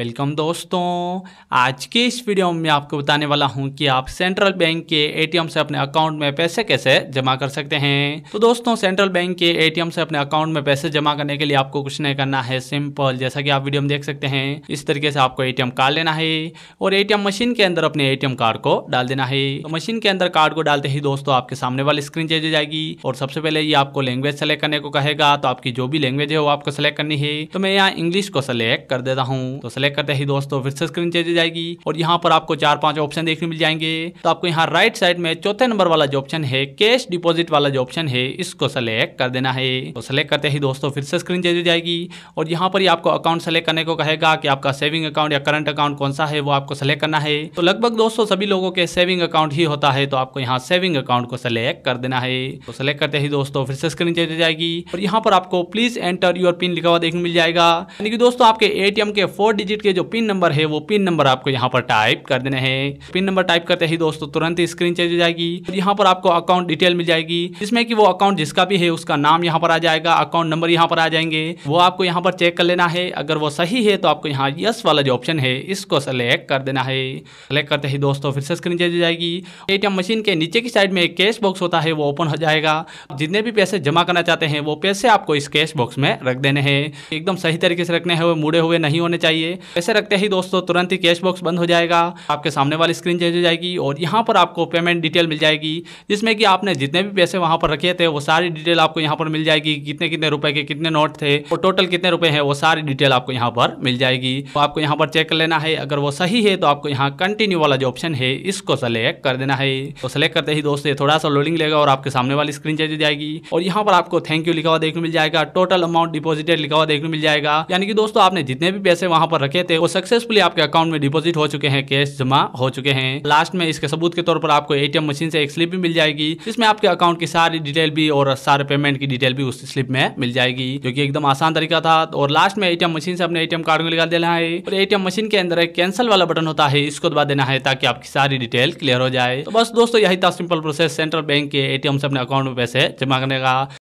welcome दोस्तों आज के इस वीडियो में आपको बताने वाला हूं कि आप सेंट्रल बैंक के एटीएम से अपने अकाउंट में पैसे कैसे जमा कर सकते हैं तो दोस्तों सेंट्रल बैंक के एटीएम से अपने अकाउंट में पैसे जमा करने के लिए आपको कुछ नहीं करना है सिंपल जैसा कि आप वीडियो में देख सकते हैं इस तरीके से आपको एटीएम कार्ड लेना है और एटीएम मशीन के अंदर अपने एटीएम कार्ड को डाल देना है तो मशीन के अंदर कार्ड को डालते ही दोस्तों आपके सामने वाली स्क्रीन चेंज हो जाएगी और सबसे पहले ये आपको लैंग्वेज सेलेक्ट करने को कहेगा तो आपकी जो भी लैंग्वेज है वो आपको सेलेक्ट करनी है तो मैं यहाँ इंग्लिश को सिलेक्ट कर देता हूँ तो सिलेक्ट बैक करते ही दोस्तों फिर से स्क्रीन चेंज जाएगी और यहाँ पर आपको चार पांच ऑप्शन देखने मिल जाएंगे तो आपको यहाँ राइट साइड में चौथे नंबर वाला जो ऑप्शन है कैश डिपोजिट वाला जो ऑप्शन है इसको सेलेक्ट कर देना है तो सेलेक्ट करते ही दोस्तों फिर से स्क्रीन चेंज हो जाएगी और यहाँ पर आपको अकाउंट सेलेक्ट करने को कहेगा कि आपका सेविंग अकाउंट या करंट अकाउंट कौन सा है वो आपको सेलेक्ट करना है तो लगभग दोस्तों सभी लोगों के सेविंग अकाउंट ही होता है तो आपको यहाँ सेविंग अकाउंट को सेलेक्ट कर देना है तो सेलेक्ट करते ही दोस्तों फिर से स्क्रीन चेंज हो जाएगी और यहाँ पर आपको प्लीज एंटर योर पिन लिखा हुआ देखने मिल जाएगा यानी कि दोस्तों आपके एटीएम के फोर डिजिट सर्किट के जो पिन नंबर है वो पिन नंबर आपको यहाँ पर टाइप कर देने हैं पिन नंबर टाइप करते ही दोस्तों तुरंत स्क्रीन चेंज हो जाएगी यहाँ पर आपको अकाउंट डिटेल मिल जाएगी जिसमें कि वो अकाउंट जिसका भी है उसका नाम यहाँ पर आ जाएगा अकाउंट नंबर यहाँ पर आ जाएंगे वो आपको यहाँ पर चेक कर लेना है अगर वो सही है तो आपको यहाँ यस वाला जो ऑप्शन है इसको सेलेक्ट कर देना है सेलेक्ट करते ही दोस्तों फिर से स्क्रीन चेंज हो जाएगी एटीएम मशीन के नीचे की साइड में एक कैश बॉक्स होता है वो ओपन हो जाएगा जितने भी पैसे जमा करना चाहते हैं वो पैसे आपको इस कैश बॉक्स में रख देने हैं एकदम सही तरीके से रखने हैं वो मुड़े हुए नहीं होने चाहिए पैसे रखते ही दोस्तों तुरंत ही कैश बॉक्स बंद हो जाएगा आपके सामने वाली स्क्रीन चेंज हो जाएगी और यहाँ पर आपको पेमेंट डिटेल मिल जाएगी जिसमें कि आपने जितने भी पैसे वहाँ पर रखे थे वो सारी डिटेल आपको यहाँ पर मिल जाएगी कितने कितने रुपए के कितने नोट थे और टोटल कितने रुपए हैं वो सारी डिटेल आपको यहाँ पर मिल जाएगी तो आपको यहाँ पर चेक कर लेना है अगर वो सही है तो आपको यहाँ कंटिन्यू वाला जो ऑप्शन है इसको सेलेक्ट कर देना है तो सेलेक्ट करते ही दोस्तों थोड़ा सा लोडिंग लेगा और आपके सामने वाली स्क्रीन चेंज हो जाएगी और यहाँ पर आपको थैंक यू लिखा हुआ देखने मिल जाएगा टोटल अमाउंट डिपोजिटेड लिखा हुआ देखने मिल जाएगा यानी कि दोस्तों आपने जितने भी पैसे वहाँ पर रखे थे वो सक्सेसफुली आपके अकाउंट में डिपोजिट हो चुके हैं कैश जमा हो चुके हैं लास्ट में इसके सबूत के तौर पर आपको एटीएम मशीन से एक स्लिप भी मिल जाएगी जिसमें आपके अकाउंट की सारी डिटेल भी और सारे पेमेंट की डिटेल भी उस स्लिप में मिल जाएगी जो की एकदम आसान तरीका था और लास्ट में एटीएम मशीन से अपने एटीएम कार्ड को निकाल देना है और एटीएम मशीन के अंदर एक कैंसिल वाला बटन होता है इसको दबा देना है ताकि आपकी सारी डिटेल क्लियर हो जाए तो बस दोस्तों यही था सिंपल प्रोसेस सेंट्रल बैंक के एटीएम से अपने अकाउंट में पैसे जमा करने का